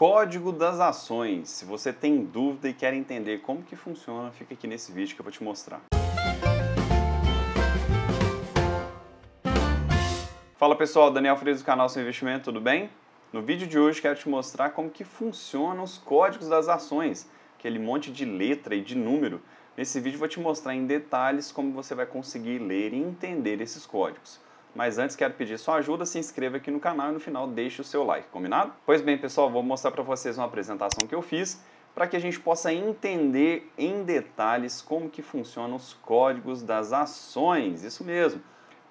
Código das ações. Se você tem dúvida e quer entender como que funciona, fica aqui nesse vídeo que eu vou te mostrar. Fala pessoal, Daniel Freire do canal Seu Investimento, tudo bem? No vídeo de hoje quero te mostrar como que funcionam os códigos das ações, aquele monte de letra e de número. Nesse vídeo vou te mostrar em detalhes como você vai conseguir ler e entender esses códigos. Mas antes quero pedir sua ajuda, se inscreva aqui no canal e no final deixe o seu like, combinado? Pois bem, pessoal, vou mostrar para vocês uma apresentação que eu fiz para que a gente possa entender em detalhes como que funcionam os códigos das ações. Isso mesmo.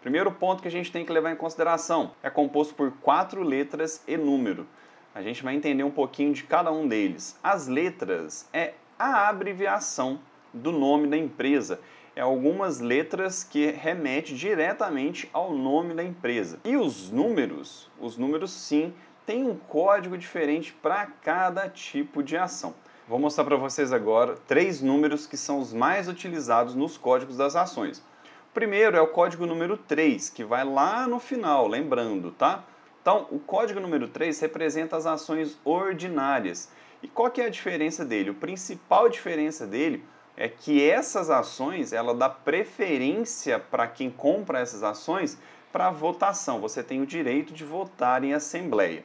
Primeiro ponto que a gente tem que levar em consideração é composto por quatro letras e número. A gente vai entender um pouquinho de cada um deles. As letras é a abreviação do nome da empresa. É algumas letras que remete diretamente ao nome da empresa. E os números, os números sim, tem um código diferente para cada tipo de ação. Vou mostrar para vocês agora três números que são os mais utilizados nos códigos das ações. O primeiro é o código número 3, que vai lá no final, lembrando, tá? Então, o código número 3 representa as ações ordinárias. E qual que é a diferença dele? A principal diferença dele é é que essas ações, ela dá preferência para quem compra essas ações para votação. Você tem o direito de votar em assembleia.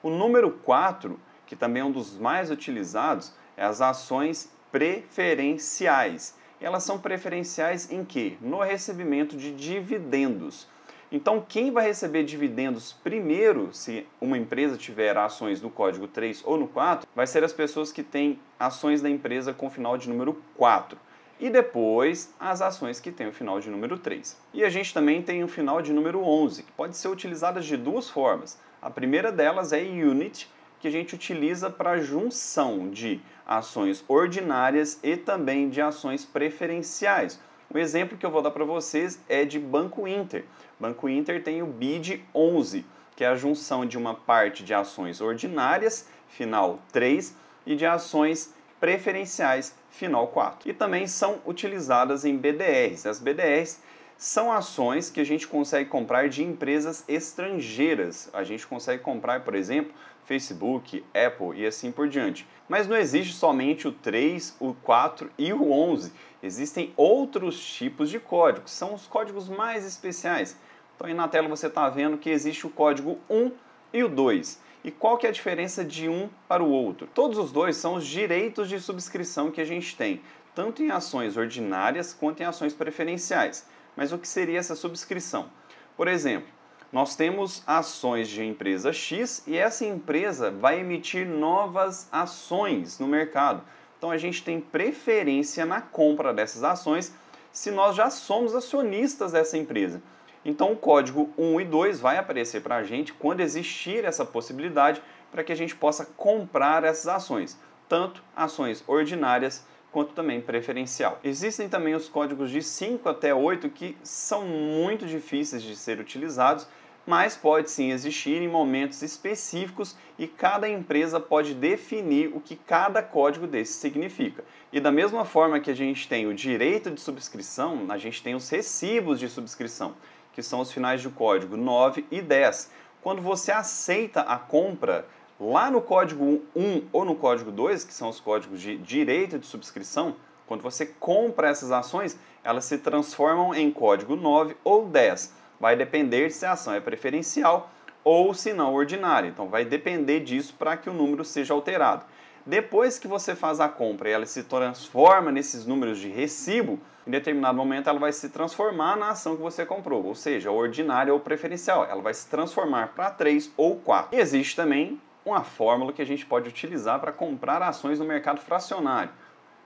O número 4, que também é um dos mais utilizados, é as ações preferenciais. Elas são preferenciais em quê? No recebimento de dividendos. Então, quem vai receber dividendos primeiro, se uma empresa tiver ações no código 3 ou no 4, vai ser as pessoas que têm ações da empresa com final de número 4. E depois, as ações que têm o final de número 3. E a gente também tem o final de número 11, que pode ser utilizada de duas formas. A primeira delas é unit, que a gente utiliza para junção de ações ordinárias e também de ações preferenciais um exemplo que eu vou dar para vocês é de Banco Inter. Banco Inter tem o BID 11, que é a junção de uma parte de ações ordinárias, final 3, e de ações preferenciais, final 4. E também são utilizadas em BDRs. As BDRs são ações que a gente consegue comprar de empresas estrangeiras. A gente consegue comprar, por exemplo, Facebook, Apple e assim por diante. Mas não existe somente o 3, o 4 e o 11. Existem outros tipos de códigos, são os códigos mais especiais. Então aí na tela você está vendo que existe o código 1 e o 2. E qual que é a diferença de um para o outro? Todos os dois são os direitos de subscrição que a gente tem tanto em ações ordinárias quanto em ações preferenciais. Mas o que seria essa subscrição? Por exemplo, nós temos ações de empresa X e essa empresa vai emitir novas ações no mercado. Então a gente tem preferência na compra dessas ações se nós já somos acionistas dessa empresa. Então o código 1 e 2 vai aparecer para a gente quando existir essa possibilidade para que a gente possa comprar essas ações, tanto ações ordinárias quanto também preferencial. Existem também os códigos de 5 até 8 que são muito difíceis de ser utilizados, mas pode sim existir em momentos específicos e cada empresa pode definir o que cada código desse significa. E da mesma forma que a gente tem o direito de subscrição, a gente tem os recibos de subscrição, que são os finais de código 9 e 10. Quando você aceita a compra, Lá no código 1 ou no código 2, que são os códigos de direito de subscrição, quando você compra essas ações, elas se transformam em código 9 ou 10. Vai depender se a ação é preferencial ou se não ordinária. Então vai depender disso para que o número seja alterado. Depois que você faz a compra e ela se transforma nesses números de recibo, em determinado momento ela vai se transformar na ação que você comprou, ou seja, ordinária ou preferencial. Ela vai se transformar para 3 ou 4. E existe também uma fórmula que a gente pode utilizar para comprar ações no mercado fracionário.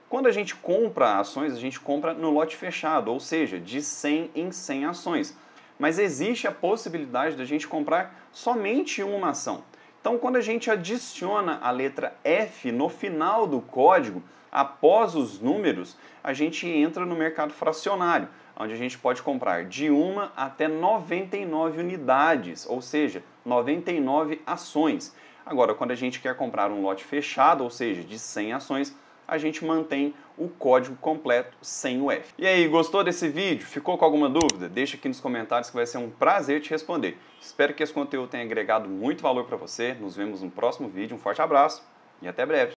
Quando a gente compra ações, a gente compra no lote fechado, ou seja, de 100 em 100 ações. Mas existe a possibilidade da gente comprar somente uma ação. Então, quando a gente adiciona a letra F no final do código, após os números, a gente entra no mercado fracionário, onde a gente pode comprar de uma até 99 unidades, ou seja, 99 ações. Agora, quando a gente quer comprar um lote fechado, ou seja, de 100 ações, a gente mantém o código completo sem o F. E aí, gostou desse vídeo? Ficou com alguma dúvida? Deixa aqui nos comentários que vai ser um prazer te responder. Espero que esse conteúdo tenha agregado muito valor para você. Nos vemos no próximo vídeo. Um forte abraço e até breve.